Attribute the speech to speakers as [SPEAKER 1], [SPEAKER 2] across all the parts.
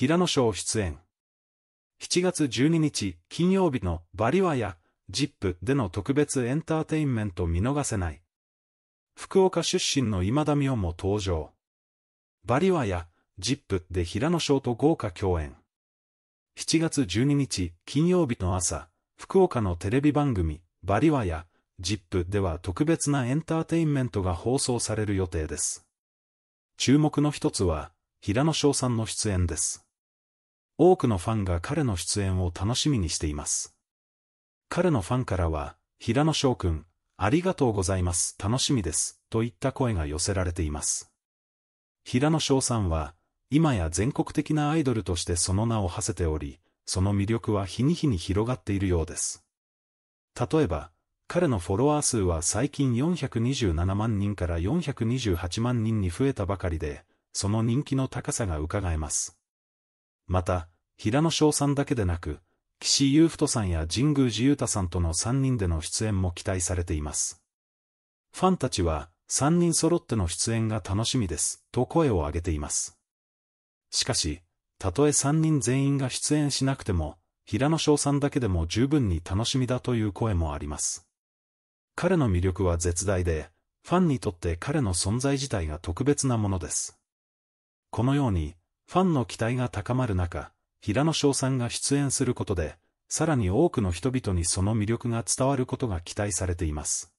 [SPEAKER 1] 平野翔出演。7月12日金曜日のバリワやジップでの特別エンターテインメント見逃せない。福岡出身の今田美桜も登場。バリワやジップで平野翔と豪華共演。7月12日金曜日の朝、福岡のテレビ番組バリワやジップでは特別なエンターテインメントが放送される予定です。注目の一つは、平野翔さんの出演です。多くのファンが彼の出演を楽しみにしています。彼のファンからは、平野翔くん、ありがとうございます、楽しみです、といった声が寄せられています。平野翔さんは、今や全国的なアイドルとしてその名を馳せており、その魅力は日に日に広がっているようです。例えば、彼のフォロワー数は最近427万人から428万人に増えたばかりで、その人気の高さが伺えます。また、平野翔さんだけでなく、岸優太さんや神宮寺優太さんとの3人での出演も期待されています。ファンたちは、3人揃っての出演が楽しみです、と声を上げています。しかし、たとえ3人全員が出演しなくても、平野翔さんだけでも十分に楽しみだという声もあります。彼の魅力は絶大で、ファンにとって彼の存在自体が特別なものです。このように、ファンの期待が高まる中、平野翔さんが出演することで、さらに多くの人々にその魅力が伝わることが期待されています。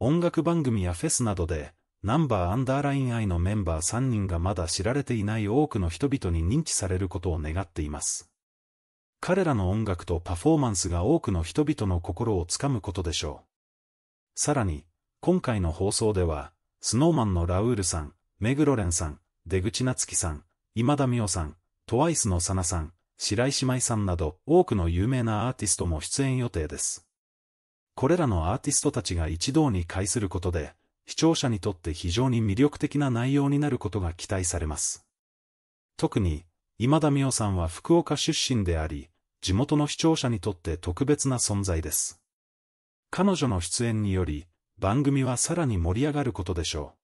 [SPEAKER 1] 音楽番組やフェスなどで、ナンバーアンダーラインアイのメンバー3人がまだ知られていない多くの人々に認知されることを願っています。彼らの音楽とパフォーマンスが多くの人々の心をつかむことでしょう。さらに、今回の放送では、スノーマンのラウールさん、メグロレンさん、出口夏樹さん、今田美桜さん、TWICE のサナさん、白石麻衣さんなど多くの有名なアーティストも出演予定です。これらのアーティストたちが一堂に会することで、視聴者にとって非常に魅力的な内容になることが期待されます。特に、今田美桜さんは福岡出身であり、地元の視聴者にとって特別な存在です。彼女の出演により、番組はさらに盛り上がることでしょう。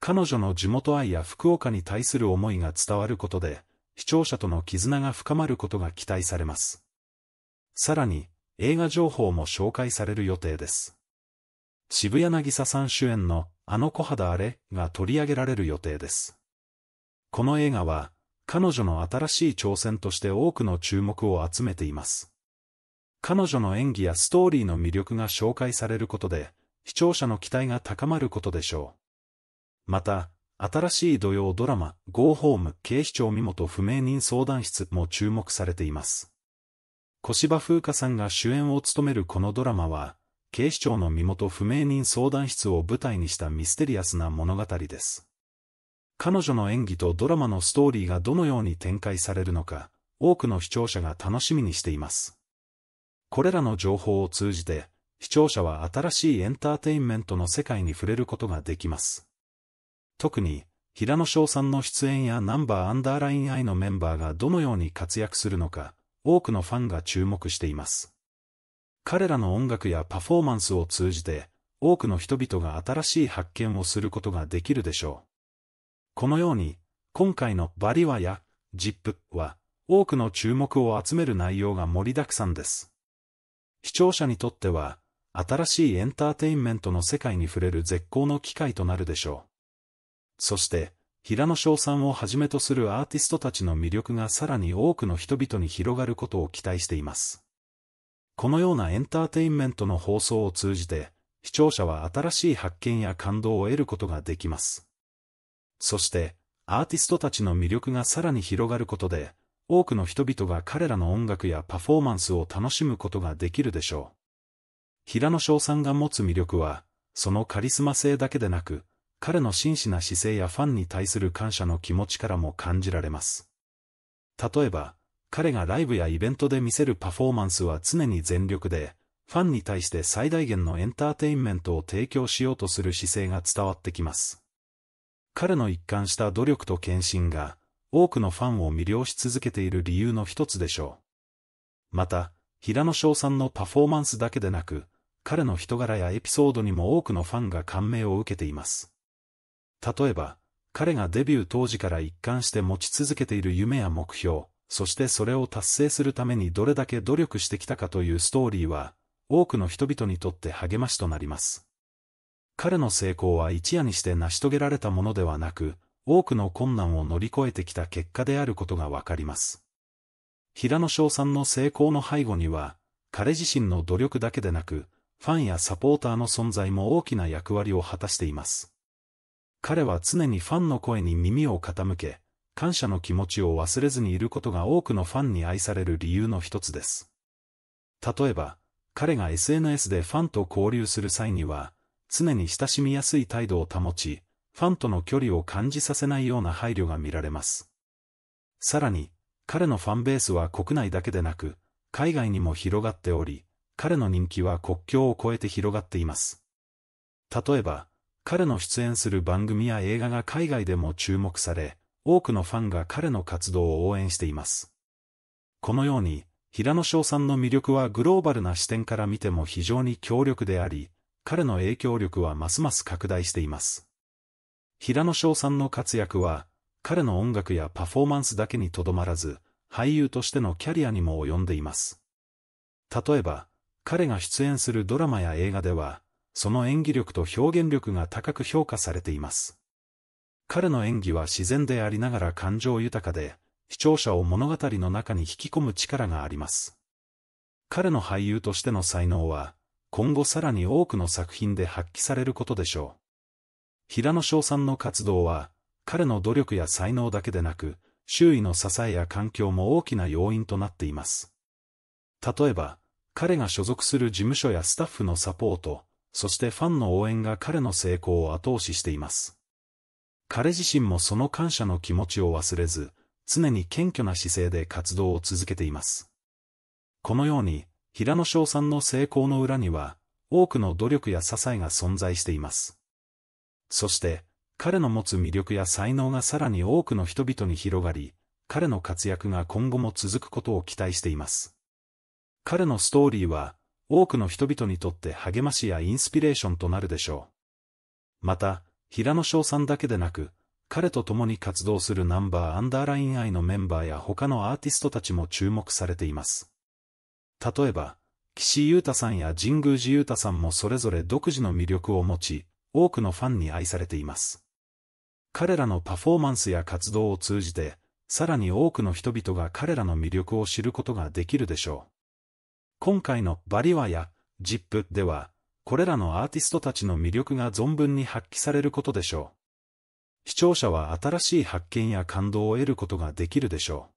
[SPEAKER 1] 彼女の地元愛や福岡に対する思いが伝わることで、視聴者との絆が深まることが期待されます。さらに、映画情報も紹介される予定です。渋谷渚さん主演のあの小肌あれが取り上げられる予定です。この映画は、彼女の新しい挑戦として多くの注目を集めています。彼女の演技やストーリーの魅力が紹介されることで、視聴者の期待が高まることでしょう。また、新しい土曜ドラマ、ゴーホーム警視庁身元不明人相談室も注目されています。小芝風花さんが主演を務めるこのドラマは、警視庁の身元不明人相談室を舞台にしたミステリアスな物語です。彼女の演技とドラマのストーリーがどのように展開されるのか、多くの視聴者が楽しみにしています。これらの情報を通じて、視聴者は新しいエンターテインメントの世界に触れることができます。特に、平野翔さんの出演やナンバーアンダーライン I のメンバーがどのように活躍するのか、多くのファンが注目しています。彼らの音楽やパフォーマンスを通じて、多くの人々が新しい発見をすることができるでしょう。このように、今回のバリワやジップは、多くの注目を集める内容が盛りだくさんです。視聴者にとっては、新しいエンターテインメントの世界に触れる絶好の機会となるでしょう。そして、平野翔さんをはじめとするアーティストたちの魅力がさらに多くの人々に広がることを期待しています。このようなエンターテインメントの放送を通じて、視聴者は新しい発見や感動を得ることができます。そして、アーティストたちの魅力がさらに広がることで、多くの人々が彼らの音楽やパフォーマンスを楽しむことができるでしょう。平野翔さんが持つ魅力は、そのカリスマ性だけでなく、彼の真摯な姿勢やファンに対する感謝の気持ちからも感じられます。例えば、彼がライブやイベントで見せるパフォーマンスは常に全力で、ファンに対して最大限のエンターテインメントを提供しようとする姿勢が伝わってきます。彼の一貫した努力と献身が、多くのファンを魅了し続けている理由の一つでしょう。また、平野翔さんのパフォーマンスだけでなく、彼の人柄やエピソードにも多くのファンが感銘を受けています。例えば、彼がデビュー当時から一貫して持ち続けている夢や目標、そしてそれを達成するためにどれだけ努力してきたかというストーリーは、多くの人々にとって励ましとなります。彼の成功は一夜にして成し遂げられたものではなく、多くの困難を乗り越えてきた結果であることがわかります。平野翔さんの成功の背後には、彼自身の努力だけでなく、ファンやサポーターの存在も大きな役割を果たしています。彼は常にファンの声に耳を傾け、感謝の気持ちを忘れずにいることが多くのファンに愛される理由の一つです。例えば、彼が SNS でファンと交流する際には、常に親しみやすい態度を保ち、ファンとの距離を感じさせないような配慮が見られます。さらに、彼のファンベースは国内だけでなく、海外にも広がっており、彼の人気は国境を越えて広がっています。例えば、彼の出演する番組や映画が海外でも注目され、多くのファンが彼の活動を応援しています。このように、平野翔さんの魅力はグローバルな視点から見ても非常に強力であり、彼の影響力はますます拡大しています。平野翔さんの活躍は、彼の音楽やパフォーマンスだけにとどまらず、俳優としてのキャリアにも及んでいます。例えば、彼が出演するドラマや映画では、その演技力と表現力が高く評価されています。彼の演技は自然でありながら感情豊かで、視聴者を物語の中に引き込む力があります。彼の俳優としての才能は、今後さらに多くの作品で発揮されることでしょう。平野翔さんの活動は、彼の努力や才能だけでなく、周囲の支えや環境も大きな要因となっています。例えば、彼が所属する事務所やスタッフのサポート、そしてファンの応援が彼の成功を後押ししています。彼自身もその感謝の気持ちを忘れず、常に謙虚な姿勢で活動を続けています。このように、平野翔さんの成功の裏には、多くの努力や支えが存在しています。そして、彼の持つ魅力や才能がさらに多くの人々に広がり、彼の活躍が今後も続くことを期待しています。彼のストーリーは、多くの人々にとって励ましやインスピレーションとなるでしょう。また、平野翔さんだけでなく、彼と共に活動するナンバーアンダーライン愛のメンバーや他のアーティストたちも注目されています。例えば、岸優太さんや神宮寺優太さんもそれぞれ独自の魅力を持ち、多くのファンに愛されています。彼らのパフォーマンスや活動を通じて、さらに多くの人々が彼らの魅力を知ることができるでしょう。今回のバリワやジップでは、これらのアーティストたちの魅力が存分に発揮されることでしょう。視聴者は新しい発見や感動を得ることができるでしょう。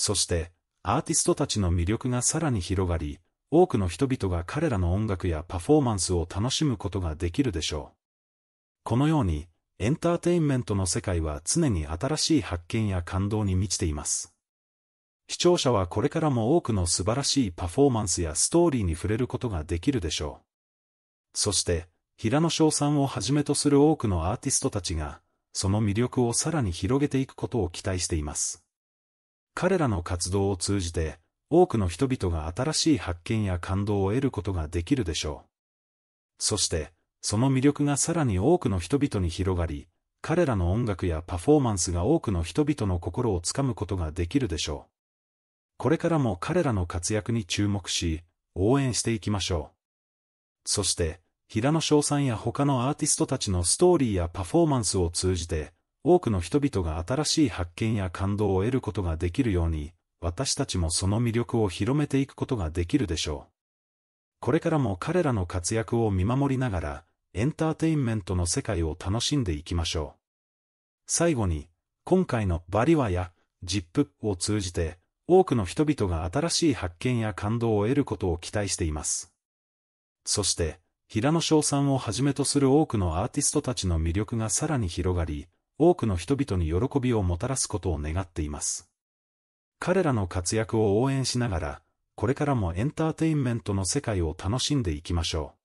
[SPEAKER 1] そして、アーティストたちの魅力がさらに広がり、多くの人々が彼らの音楽やパフォーマンスを楽しむことができるでしょう。このように、エンターテインメントの世界は常に新しい発見や感動に満ちています。視聴者はこれからも多くの素晴らしいパフォーマンスやストーリーに触れることができるでしょう。そして、平野翔さんをはじめとする多くのアーティストたちが、その魅力をさらに広げていくことを期待しています。彼らの活動を通じて、多くの人々が新しい発見や感動を得ることができるでしょう。そして、その魅力がさらに多くの人々に広がり、彼らの音楽やパフォーマンスが多くの人々の心をつかむことができるでしょう。これからも彼らの活躍に注目し、応援していきましょう。そして、平野翔さんや他のアーティストたちのストーリーやパフォーマンスを通じて、多くの人々が新しい発見や感動を得ることができるように、私たちもその魅力を広めていくことができるでしょう。これからも彼らの活躍を見守りながら、エンターテインメントの世界を楽しんでいきましょう。最後に、今回のバリワやジップを通じて、多くの人々が新しい発見や感動を得ることを期待しています。そして、平野翔さんをはじめとする多くのアーティストたちの魅力がさらに広がり、多くの人々に喜びをもたらすことを願っています。彼らの活躍を応援しながら、これからもエンターテインメントの世界を楽しんでいきましょう。